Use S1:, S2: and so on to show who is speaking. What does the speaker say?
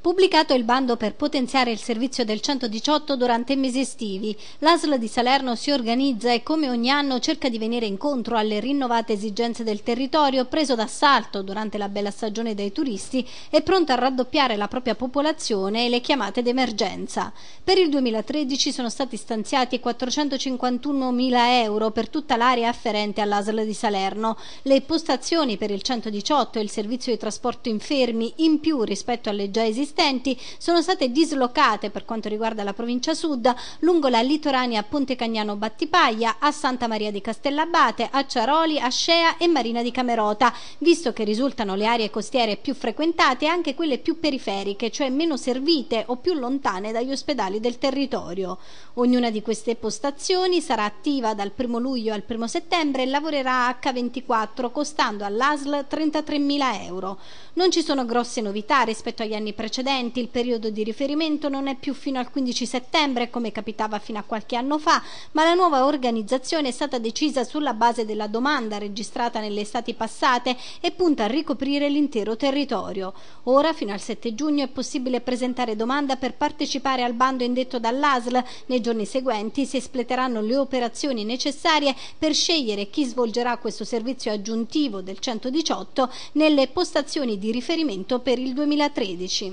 S1: Pubblicato il bando per potenziare il servizio del 118 durante i mesi estivi, l'ASL di Salerno si organizza e come ogni anno cerca di venire incontro alle rinnovate esigenze del territorio preso d'assalto durante la bella stagione dai turisti e pronto a raddoppiare la propria popolazione e le chiamate d'emergenza. Per il 2013 sono stati stanziati 451.000 euro per tutta l'area afferente all'ASL di Salerno. Le postazioni per il 118 e il servizio di trasporto infermi in più rispetto alle già esistenti esistenti sono state dislocate per quanto riguarda la provincia sud lungo la litoranea Ponte Cagnano Battipaglia, a Santa Maria di Castellabate, a Ciaroli, a Scea e Marina di Camerota, visto che risultano le aree costiere più frequentate e anche quelle più periferiche, cioè meno servite o più lontane dagli ospedali del territorio. Ognuna di queste postazioni sarà attiva dal 1 luglio al 1 settembre e lavorerà H24 costando all'ASL 33.000 euro. Non ci sono grosse novità rispetto agli anni precedenti precedenti, il periodo di riferimento non è più fino al 15 settembre come capitava fino a qualche anno fa, ma la nuova organizzazione è stata decisa sulla base della domanda registrata nelle estati passate e punta a ricoprire l'intero territorio. Ora, fino al 7 giugno, è possibile presentare domanda per partecipare al bando indetto dall'ASL. Nei giorni seguenti si espleteranno le operazioni necessarie per scegliere chi svolgerà questo servizio aggiuntivo del 118 nelle postazioni di riferimento per il 2013.